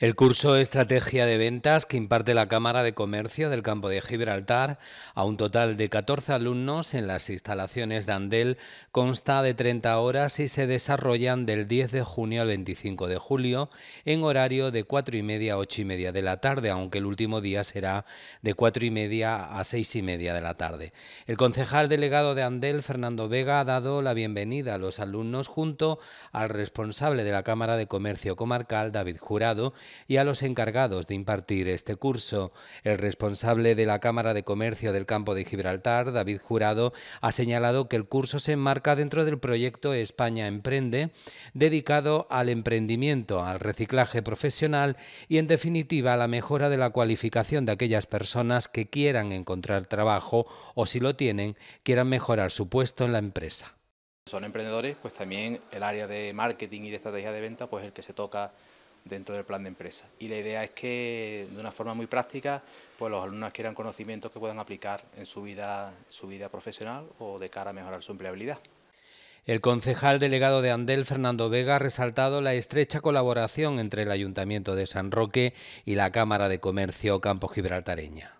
El curso Estrategia de Ventas que imparte la Cámara de Comercio del Campo de Gibraltar a un total de 14 alumnos en las instalaciones de Andel consta de 30 horas y se desarrollan del 10 de junio al 25 de julio en horario de 4 y media a 8 y media de la tarde, aunque el último día será de 4 y media a 6 y media de la tarde. El concejal delegado de Andel, Fernando Vega, ha dado la bienvenida a los alumnos junto al responsable de la Cámara de Comercio Comarcal, David Jurado, y a los encargados de impartir este curso. El responsable de la Cámara de Comercio del Campo de Gibraltar, David Jurado, ha señalado que el curso se enmarca dentro del proyecto España Emprende, dedicado al emprendimiento, al reciclaje profesional y, en definitiva, a la mejora de la cualificación de aquellas personas que quieran encontrar trabajo o, si lo tienen, quieran mejorar su puesto en la empresa. Son emprendedores, pues también el área de marketing y de estrategia de venta, pues el que se toca dentro del plan de empresa. Y la idea es que, de una forma muy práctica, pues los alumnos quieran conocimientos que puedan aplicar en su vida, su vida profesional o de cara a mejorar su empleabilidad. El concejal delegado de Andel, Fernando Vega, ha resaltado la estrecha colaboración entre el Ayuntamiento de San Roque y la Cámara de Comercio Campos Gibraltareña.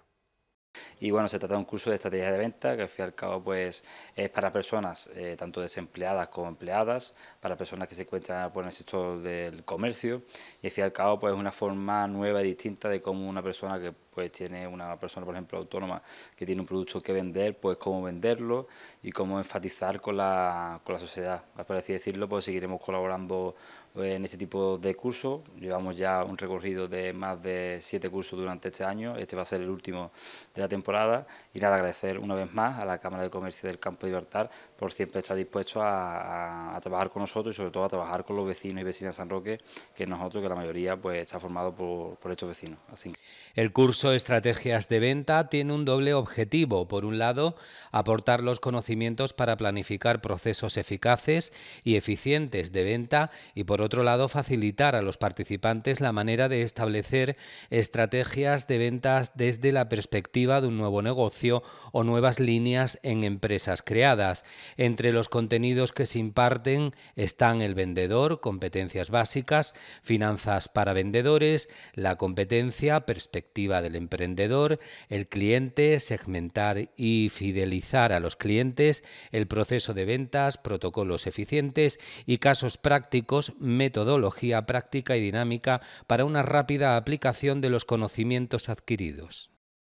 Y bueno, se trata de un curso de estrategia de venta que al fin y al cabo pues, es para personas eh, tanto desempleadas como empleadas, para personas que se encuentran por pues, el sector del comercio y al fin y al cabo pues, es una forma nueva y distinta de cómo una persona que pues tiene una persona, por ejemplo, autónoma que tiene un producto que vender, pues cómo venderlo y cómo enfatizar con la, con la sociedad. Pues, por así decirlo, pues seguiremos colaborando en este tipo de cursos. Llevamos ya un recorrido de más de siete cursos durante este año. Este va a ser el último de la temporada. Y nada, agradecer una vez más a la Cámara de Comercio del Campo de Libertad por siempre estar dispuesto a, trabajar con nosotros y sobre todo a trabajar con los vecinos y vecinas de San Roque, que nosotros, que la mayoría, pues está formado por, estos vecinos. Así. El curso Estrategias de Venta tiene un doble objetivo. Por un lado, aportar los conocimientos para planificar procesos eficaces y eficientes de venta y por otro lado, facilitar a los participantes la manera de establecer estrategias de ventas desde la perspectiva de un nuevo negocio o nuevas líneas en empresas creadas. Entre los contenidos que se imparten están el vendedor, competencias básicas, finanzas para vendedores, la competencia, perspectiva del emprendedor, el cliente, segmentar y fidelizar a los clientes, el proceso de ventas, protocolos eficientes y casos prácticos, metodología práctica y dinámica para una rápida aplicación de los conocimientos adquiridos.